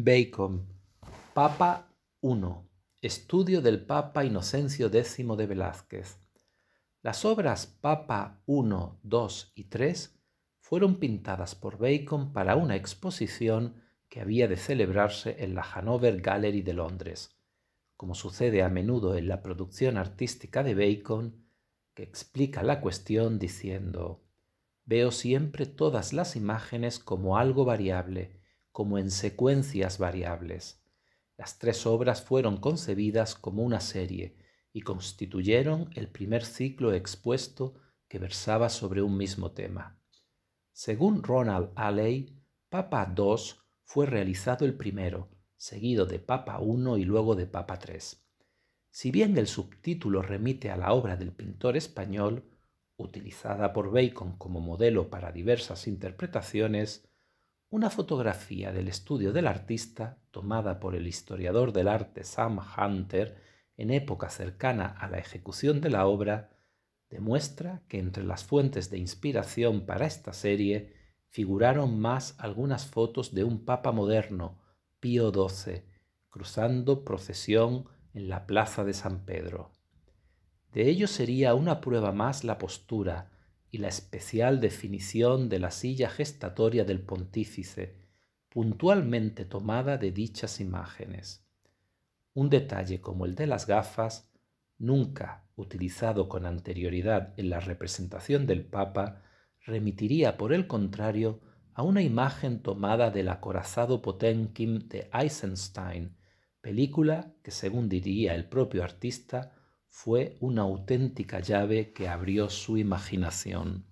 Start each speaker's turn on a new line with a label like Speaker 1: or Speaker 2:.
Speaker 1: Bacon, Papa I, estudio del Papa Inocencio X de Velázquez. Las obras Papa I, II y III fueron pintadas por Bacon para una exposición que había de celebrarse en la Hanover Gallery de Londres. Como sucede a menudo en la producción artística de Bacon, que explica la cuestión diciendo, veo siempre todas las imágenes como algo variable, como en secuencias variables. Las tres obras fueron concebidas como una serie y constituyeron el primer ciclo expuesto que versaba sobre un mismo tema. Según Ronald Alley, Papa II fue realizado el primero, seguido de Papa I y luego de Papa III. Si bien el subtítulo remite a la obra del pintor español, utilizada por Bacon como modelo para diversas interpretaciones, una fotografía del estudio del artista tomada por el historiador del arte Sam Hunter en época cercana a la ejecución de la obra demuestra que entre las fuentes de inspiración para esta serie figuraron más algunas fotos de un papa moderno, Pío XII, cruzando procesión en la plaza de San Pedro. De ello sería una prueba más la postura, y la especial definición de la silla gestatoria del pontífice, puntualmente tomada de dichas imágenes. Un detalle como el de las gafas, nunca utilizado con anterioridad en la representación del Papa, remitiría, por el contrario, a una imagen tomada del acorazado Potemkin de Eisenstein, película que, según diría el propio artista, fue una auténtica llave que abrió su imaginación.